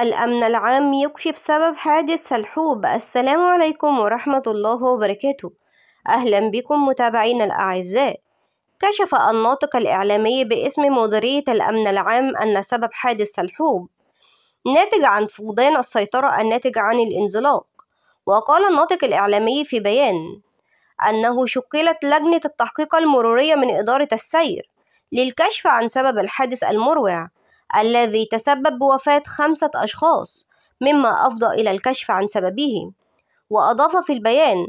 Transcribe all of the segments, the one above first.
الأمن العام يكشف سبب حادث الحوب السلام عليكم ورحمة الله وبركاته أهلا بكم متابعين الأعزاء كشف الناطق الإعلامي باسم مديرية الأمن العام أن سبب حادث سلحوب ناتج عن فقدان السيطرة الناتج عن الانزلاق وقال الناطق الإعلامي في بيان أنه شكلت لجنة التحقيق المرورية من إدارة السير للكشف عن سبب الحادث المروع الذي تسبب بوفاة خمسة أشخاص مما أفضى إلى الكشف عن سببه وأضاف في البيان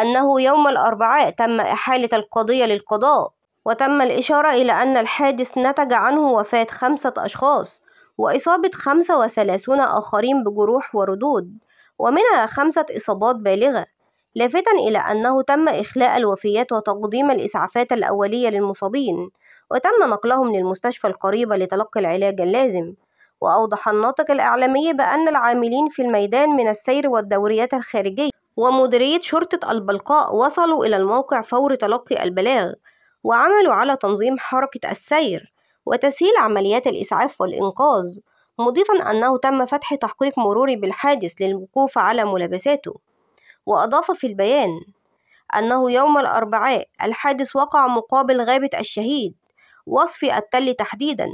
أنه يوم الأربعاء تم إحالة القضية للقضاء وتم الإشارة إلى أن الحادث نتج عنه وفاة خمسة أشخاص وإصابة خمسة وثلاثون آخرين بجروح وردود ومنها خمسة إصابات بالغة لافتا إلى أنه تم إخلاء الوفيات وتقديم الإسعافات الأولية للمصابين وتم نقلهم للمستشفى القريبة لتلقي العلاج اللازم وأوضح الناطق الإعلامي بأن العاملين في الميدان من السير والدوريات الخارجية ومديرية شرطة البلقاء وصلوا إلى الموقع فور تلقي البلاغ وعملوا على تنظيم حركة السير وتسهيل عمليات الإسعاف والإنقاذ مضيفا أنه تم فتح تحقيق مروري بالحادث للوقوف على ملابساته وأضاف في البيان أنه يوم الأربعاء الحادث وقع مقابل غابة الشهيد وصف التل تحديدا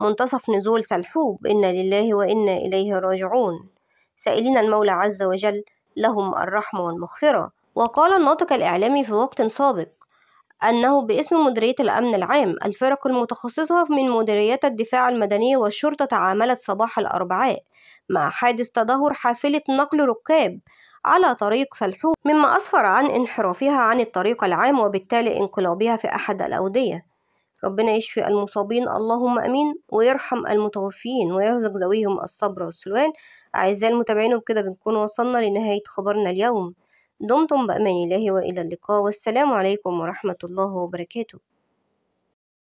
منتصف نزول سلحوب إنا لله وإنا إليه راجعون سائلين المولى عز وجل لهم الرحمة والمغفرة وقال الناطق الإعلامي في وقت سابق أنه باسم مديرية الأمن العام الفرق المتخصصة من مديريات الدفاع المدني والشرطة تعاملت صباح الأربعاء مع حادث تدهور حافلة نقل ركاب على طريق سلحوب مما أسفر عن انحرافها عن الطريق العام وبالتالي انقلابها في أحد الأودية ربنا يشفي المصابين اللهم امين ويرحم المتوفين ويرزق ذويهم الصبر والسلوان اعزائي المتابعين وبكده بنكون وصلنا لنهايه خبرنا اليوم دمتم بامان الله والى اللقاء والسلام عليكم ورحمه الله وبركاته